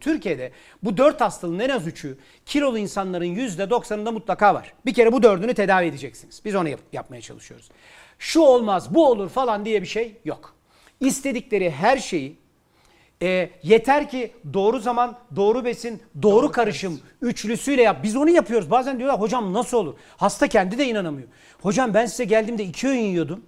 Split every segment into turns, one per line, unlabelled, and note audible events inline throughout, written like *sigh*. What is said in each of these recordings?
Türkiye'de bu dört hastalığın en az üçü kilolu insanların yüzde doksanında mutlaka var. Bir kere bu dördünü tedavi edeceksiniz. Biz onu yap- yapmaya çalışıyoruz. Şu olmaz, bu olur falan diye bir şey yok. İstedikleri her şeyi e, yeter ki doğru zaman, doğru besin, doğru, doğru karışım üçlüsüyle yap. Biz onu yapıyoruz. Bazen diyorlar hocam nasıl olur? Hasta kendi de inanamıyor. Hocam ben size geldiğimde iki öğün yiyordum.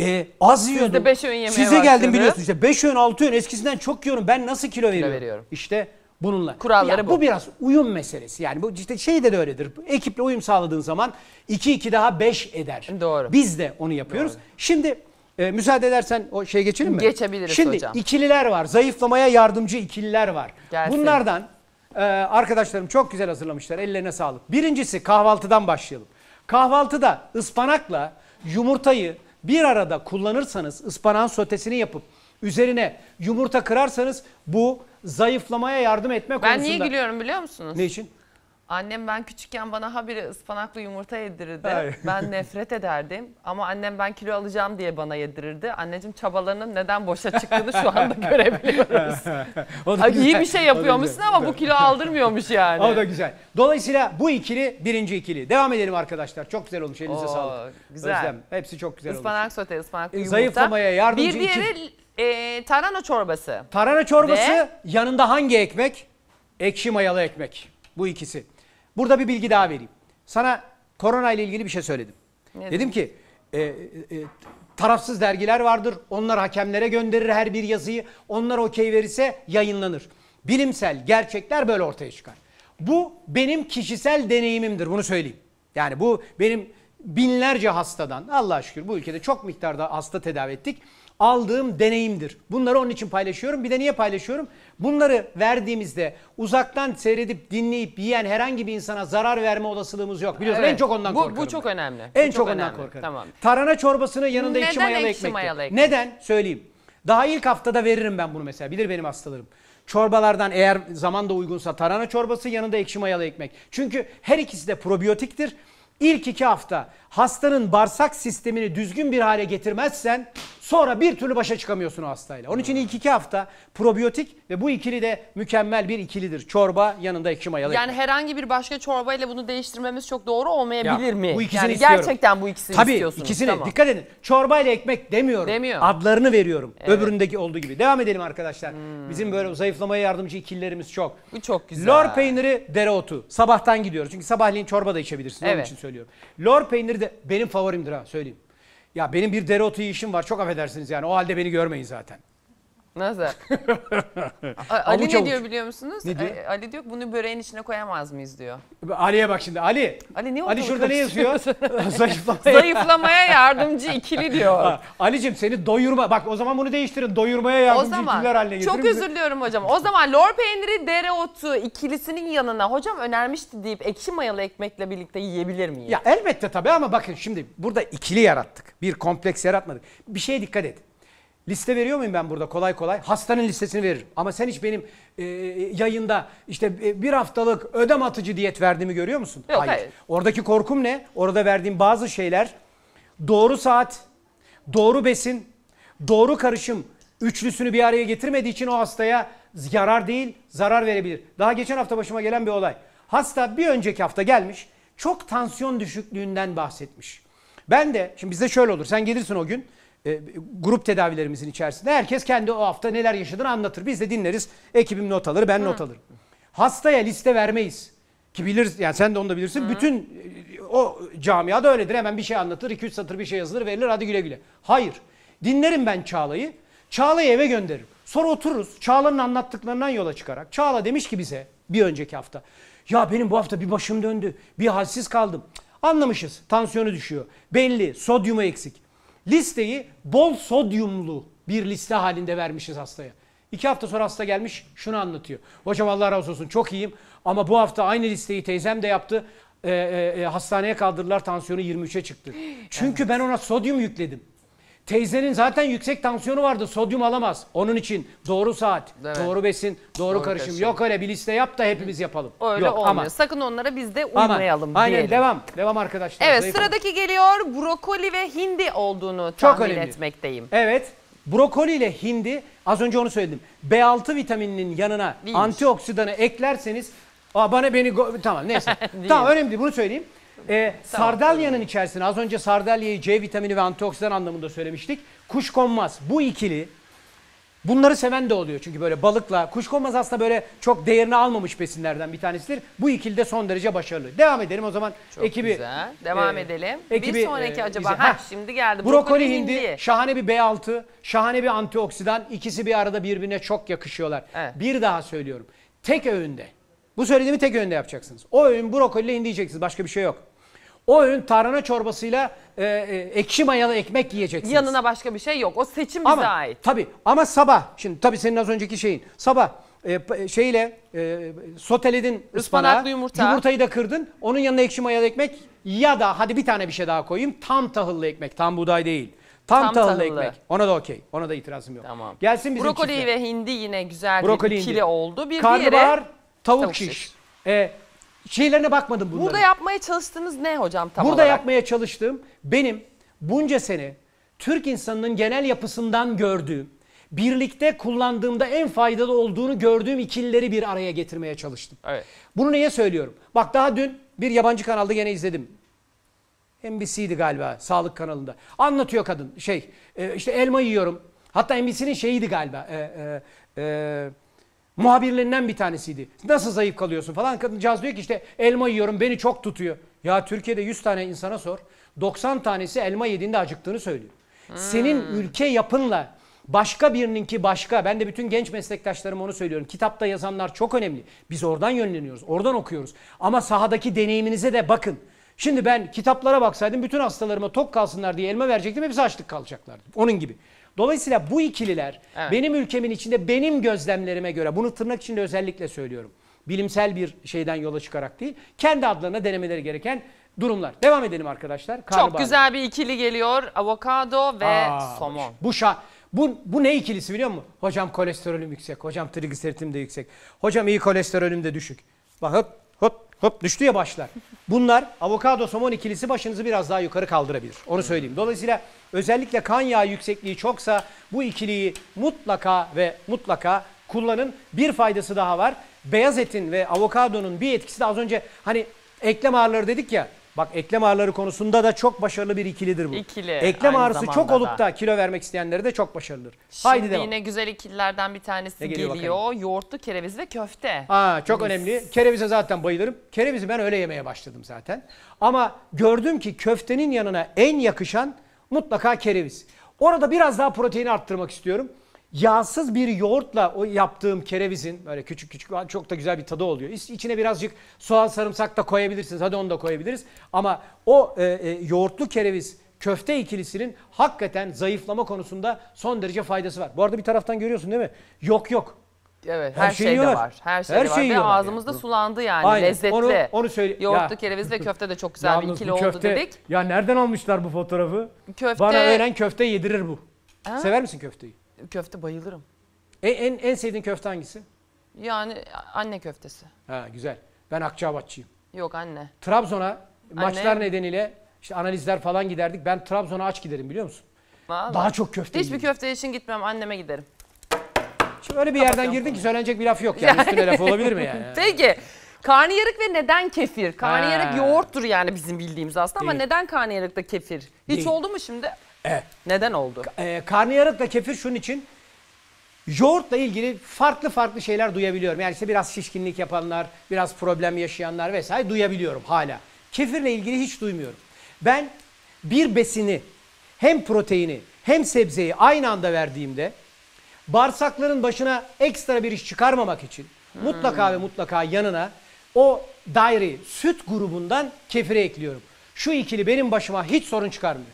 E, az Siz yiyordum. beş öğün Size geldim biliyorsunuz işte beş öğün altı öğün eskisinden çok yiyorum. Ben nasıl kilo veriyorum? veriyorum. İşte bununla. Kuralları bu. bu. biraz uyum meselesi. Yani bu işte şey de öyledir. Ekiple uyum sağladığın zaman 2 2 daha 5 eder. Doğru. Biz de onu yapıyoruz. Doğru. Şimdi e, müsaade edersen o şey geçelim mi? Geçebiliriz Şimdi hocam. ikililer var. Zayıflamaya yardımcı ikililer var. Gelsin. Bunlardan e, arkadaşlarım çok güzel hazırlamışlar. Ellerine sağlık. Birincisi kahvaltıdan başlayalım. Kahvaltıda ıspanakla yumurtayı bir arada kullanırsanız ıspanağın sotesini yapıp üzerine yumurta kırarsanız bu zayıflamaya yardım etme ben konusunda. Ben niye gülüyorum
biliyor musunuz? Ne için? Annem ben küçükken bana habire ıspanaklı yumurta yedirirdi. Hayır. *laughs* Ben nefret ederdim. Ama annem ben kilo alacağım diye bana yedirirdi. Anneciğim çabalarının neden boşa çıktığını şu anda *laughs* görebiliyoruz.
*laughs* o İyi bir şey yapıyormuşsun ama bu kilo
aldırmıyormuş yani. O da
güzel. Dolayısıyla bu ikili birinci ikili. Devam edelim arkadaşlar. Çok güzel olmuş. Elinize Oo, sağlık. Güzel. Özlem. Hepsi çok güzel ıspanak
olmuş. Yspanak sote, ıspanaklı yumurta. Zayıflamaya yardımcı bir diğeri, için. E, tarhana çorbası.
Tarhana çorbası Ve... yanında hangi ekmek? Ekşi mayalı ekmek. Bu ikisi. Burada bir bilgi daha vereyim. Sana korona ile ilgili bir şey söyledim. Ne Dedim ki e, e, tarafsız dergiler vardır. Onlar hakemlere gönderir her bir yazıyı. Onlar okey verirse yayınlanır. Bilimsel gerçekler böyle ortaya çıkar. Bu benim kişisel deneyimimdir bunu söyleyeyim. Yani bu benim binlerce hastadan Allah şükür bu ülkede çok miktarda hasta tedavi ettik. Aldığım deneyimdir. Bunları onun için paylaşıyorum. Bir de niye paylaşıyorum? Bunları verdiğimizde uzaktan seyredip dinleyip yiyen herhangi bir insana zarar verme olasılığımız yok. Biliyorsun Evet. en çok
ondan bu, korkarım. Bu çok ben. önemli. Bu En çok, ondan korkarım. Tamam.
Tarhana çorbasını yanında Neden ekşi mayalı ekşi mayalı ekmek? Neden? Söyleyeyim. Daha ilk haftada veririm ben bunu mesela. Bilir benim hastalarım. Çorbalardan eğer zaman da uygunsa tarhana çorbası yanında ekşi mayalı ekmek. Çünkü her ikisi de probiyotiktir. İlk iki hafta hastanın bağırsak sistemini düzgün bir hale getirmezsen Sonra bir türlü başa çıkamıyorsun o hastayla. Onun için ilk iki hafta probiyotik ve bu ikili de mükemmel bir ikilidir. Çorba yanında ekşi mayalı. Yani
herhangi bir başka çorba ile bunu değiştirmemiz çok doğru olmayabilir ya, mi? Bu ikisini yani istiyorum. Gerçekten bu ikisini Tabii, istiyorsunuz. Tabii ikisini. Tamam. Dikkat
edin. Çorba ile ekmek demiyorum. Demiyor. Adlarını veriyorum. Evet. Öbüründeki olduğu gibi. Devam edelim arkadaşlar. Hmm. Bizim böyle zayıflamaya yardımcı ikililerimiz çok. Bu çok güzel. Lor peyniri dereotu. Sabahtan gidiyoruz. Çünkü sabahleyin çorba da içebilirsin. Evet. Onun için söylüyorum. Lor peyniri de benim favorimdir ha söyleyeyim. Ya benim bir dereotu işim var çok affedersiniz
yani o halde beni görmeyin zaten. Nasıl? *laughs* Ali avuç ne avuç. diyor biliyor musunuz? Ne diyor? E, Ali diyor bunu böreğin içine koyamaz mıyız diyor. Ali'ye bak şimdi Ali. Ali ne Ali şurada ne yazıyor? *laughs*
Zayıflamaya. Zayıflamaya yardımcı ikili diyor. Ha, Ali'cim seni doyurma. Bak o zaman bunu değiştirin. Doyurmaya yardımcı ikililer haline getirin. Çok özür
diliyorum hocam. O zaman lor peyniri dereotu ikilisinin yanına hocam önermişti deyip ekşi mayalı ekmekle birlikte yiyebilir miyim?
Ya elbette tabii ama bakın şimdi burada ikili yarattık. Bir kompleks yaratmadık. Bir şeye dikkat edin. Liste veriyor muyum ben burada kolay kolay? Hastanın listesini verir. Ama sen hiç benim e, e yayında işte e, bir haftalık ödem atıcı diyet verdiğimi görüyor musun? Yok, hayır. hayır. Oradaki korkum ne? Orada verdiğim bazı şeyler doğru saat, doğru besin, doğru karışım üçlüsünü bir araya getirmediği için o hastaya yarar değil zarar verebilir. Daha geçen hafta başıma gelen bir olay. Hasta bir önceki hafta gelmiş çok tansiyon düşüklüğünden bahsetmiş. Ben de şimdi bizde şöyle olur sen gelirsin o gün e, grup tedavilerimizin içerisinde herkes kendi o hafta neler yaşadığını anlatır. Biz de dinleriz. Ekibim not alır, ben Hı. not alırım. Hastaya liste vermeyiz. Ki biliriz yani sen de onu da bilirsin. Hı. Bütün e, o camiada öyledir. Hemen bir şey anlatır, 2-3 satır bir şey yazılır, verilir hadi güle güle. Hayır. Dinlerim ben Çağla'yı. Çağla'yı eve gönderirim. Sonra otururuz. Çağla'nın anlattıklarından yola çıkarak. Çağla demiş ki bize bir önceki hafta. Ya benim bu hafta bir başım döndü. Bir halsiz kaldım. Anlamışız. Tansiyonu düşüyor. Belli. Sodyumu eksik listeyi bol sodyumlu bir liste halinde vermişiz hastaya. İki hafta sonra hasta gelmiş şunu anlatıyor. Hocam Allah razı olsun çok iyiyim ama bu hafta aynı listeyi teyzem de yaptı. Ee, e, e, hastaneye kaldırdılar tansiyonu 23'e çıktı. *gasps* Çünkü evet. ben ona sodyum yükledim. Teyzenin zaten yüksek tansiyonu vardı. Sodyum alamaz. Onun için doğru saat, Evet. doğru besin, doğru, Doğru karışım. karışım. Yok öyle bir liste yap da hepimiz yapalım. Öyle Yok, olmuyor. aman, Sakın
onlara biz de aman. uymayalım Aynen diyelim. devam.
Devam arkadaşlar. Evet Zayıf olun.
sıradaki geliyor brokoli ve hindi olduğunu tahmin önemli.
etmekteyim. Evet. Brokoli ile hindi az önce onu söyledim. B6 vitamininin yanına Değilmiş. antioksidanı eklerseniz Aa, bana beni tamam neyse. *laughs* tamam önemli değil bunu söyleyeyim. E, Sardalya'nın içerisine az önce sardalyayı C vitamini ve antioksidan anlamında söylemiştik. Kuşkonmaz bu ikili bunları seven de oluyor. Çünkü böyle balıkla kuşkonmaz aslında böyle çok değerini almamış besinlerden bir tanesidir. Bu ikili de son derece başarılı. Devam edelim o zaman Çok ekibi. güzel.
Devam e, edelim. ekibi, bir sonraki e, acaba? Ha, şimdi geldi. Brokoli, hindi,
şahane bir B6, şahane bir antioksidan. İkisi bir arada birbirine çok yakışıyorlar. Evet. Bir daha söylüyorum. Tek öğünde. Bu söylediğimi tek öğünde yapacaksınız. O öğün brokoli ile hindi yiyeceksiniz. Başka bir şey yok. O öğün tarhana çorbasıyla e, e, ekşi mayalı ekmek yiyeceksiniz.
Yanına başka bir şey yok. O
seçim bize ait. Tabii ama sabah şimdi tabii senin az önceki şeyin sabah e, şeyle e, soteledin ıspanağı, yumurta. yumurtayı da kırdın. Onun yanına ekşi mayalı ekmek ya da hadi bir tane bir şey daha koyayım tam tahıllı ekmek tam buğday değil. Tam, tam tahıllı, tahıllı ekmek. Ona da okey. Ona da itirazım yok. Tamam. Gelsin bizim Brokoli çifte.
ve hindi yine güzel Brokoli bir ikili hindi. oldu. Bir Karnabahar, diğeri...
tavuk, tavuk şiş. şiş. Ee, şeylerine bakmadım bunların. Burada
yapmaya çalıştığınız ne hocam tam Burada olarak?
yapmaya çalıştığım benim bunca sene Türk insanının genel yapısından gördüğüm, birlikte kullandığımda en faydalı olduğunu gördüğüm ikilileri bir araya getirmeye çalıştım. Evet. Bunu niye söylüyorum? Bak daha dün bir yabancı kanalda yine izledim. NBC'ydi galiba sağlık kanalında. Anlatıyor kadın şey e, işte elma yiyorum. Hatta NBC'nin şeyiydi galiba. E, e, e, muhabirlerinden bir tanesiydi. Nasıl zayıf kalıyorsun falan. Kadıncağız diyor ki işte elma yiyorum beni çok tutuyor. Ya Türkiye'de 100 tane insana sor. 90 tanesi elma yediğinde acıktığını söylüyor. Hmm. Senin ülke yapınla başka birininki başka. Ben de bütün genç meslektaşlarıma onu söylüyorum. Kitapta yazanlar çok önemli. Biz oradan yönleniyoruz. Oradan okuyoruz. Ama sahadaki deneyiminize de bakın. Şimdi ben kitaplara baksaydım bütün hastalarıma tok kalsınlar diye elma verecektim. Hepsi açlık kalacaklardı. Onun gibi. Dolayısıyla bu ikililer evet. benim ülkemin içinde benim gözlemlerime göre bunu tırnak içinde özellikle söylüyorum. Bilimsel bir şeyden yola çıkarak değil, kendi adlarına denemeleri gereken durumlar. Devam edelim arkadaşlar. Karnı Çok bağlı. güzel
bir ikili geliyor. Avokado ve Aa,
somon. Bu şah bu, bu ne ikilisi biliyor musun? Hocam kolesterolüm yüksek, hocam trigliseritim de yüksek, hocam iyi kolesterolüm de düşük. Bak hop hop hop düştü ya başlar. Bunlar avokado somon ikilisi başınızı biraz daha yukarı kaldırabilir. Onu söyleyeyim. Dolayısıyla özellikle kan yağı yüksekliği çoksa bu ikiliyi mutlaka ve mutlaka kullanın. Bir faydası daha var. Beyaz etin ve avokadonun bir etkisi de az önce hani eklem ağrıları dedik ya Bak eklem ağrıları konusunda da çok başarılı bir ikilidir bu. İkili. Eklem aynı ağrısı çok olup da. da kilo vermek isteyenlere de çok başarılıdır. Şimdi Haydi devam. yine
güzel ikililerden bir tanesi geliyor. geliyor. Yoğurtlu kereviz ve köfte. Aa, çok Biz...
önemli. Kerevize zaten bayılırım. Kerevizi ben öyle yemeye başladım zaten. Ama gördüm ki köftenin yanına en yakışan mutlaka kereviz. Orada biraz daha protein arttırmak istiyorum yağsız bir yoğurtla o yaptığım kerevizin böyle küçük küçük çok da güzel bir tadı oluyor. İçine birazcık soğan sarımsak da koyabilirsiniz. Hadi onu da koyabiliriz. Ama o e, e, yoğurtlu kereviz köfte ikilisinin hakikaten zayıflama konusunda son derece faydası var. Bu arada bir taraftan görüyorsun değil mi? Yok yok.
Evet her, her şey de var. Her şey her de var. Şey Ve ağzımızda yani. sulandı yani Aynen. lezzetli. Onu, onu
söyle. Yoğurtlu
ya. ve *laughs* köfte de çok güzel bir ikili köfte, oldu dedik.
Ya nereden almışlar bu fotoğrafı? Köfte... Bana öğren köfte yedirir bu. Ha? Sever misin köfteyi? Köfte bayılırım. En, en, en sevdiğin köfte hangisi?
Yani anne köftesi.
Ha güzel. Ben Akçabatçıyım. Yok anne. Trabzon'a maçlar nedeniyle işte analizler falan giderdik. Ben Trabzon'a aç giderim biliyor musun?
Vallahi. Daha çok köfte Hiçbir yiyeyim. köfte için gitmem anneme giderim.
Şimdi öyle bir yerden Kapatıyorum girdin ki söylenecek bir laf yok yani. *laughs* Üstüne laf olabilir mi yani? Peki.
Karnıyarık ve neden kefir? Karnıyarık Ha. yoğurttur yani bizim bildiğimiz aslında ama neden karnıyarıkta kefir? Hiç Değil. oldu mu şimdi?
Evet. Neden oldu? E, karnıyarıkla kefir şunun için yoğurtla ilgili farklı farklı şeyler duyabiliyorum. Yani işte biraz şişkinlik yapanlar, biraz problem yaşayanlar vesaire duyabiliyorum hala. Kefirle ilgili hiç duymuyorum. Ben bir besini hem proteini hem sebzeyi aynı anda verdiğimde bağırsakların başına ekstra bir iş çıkarmamak için hmm. mutlaka ve mutlaka yanına o daireyi süt grubundan kefire ekliyorum. Şu ikili benim başıma hiç sorun çıkarmıyor.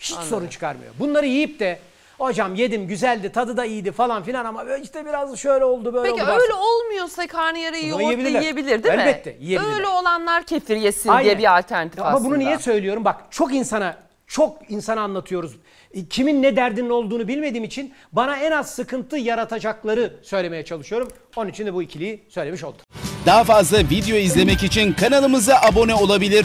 Hiç Anladım. sorun çıkarmıyor. Bunları yiyip de hocam yedim güzeldi tadı da iyiydi falan filan ama işte biraz şöyle oldu böyle Peki oldu. öyle
olmuyorsa karnıyarayı yoğurt yiyebilirler. yiyebilir değil Elbette, mi? Elbette yiyebilir. Öyle olanlar kefir yesin Aynen. diye bir alternatif ama aslında. Ama bunu niye
söylüyorum? Bak çok insana çok insana anlatıyoruz. E, kimin ne derdinin olduğunu bilmediğim için bana en az sıkıntı yaratacakları söylemeye çalışıyorum. Onun için de bu ikiliyi söylemiş oldum. Daha fazla video izlemek için kanalımıza abone olabilir.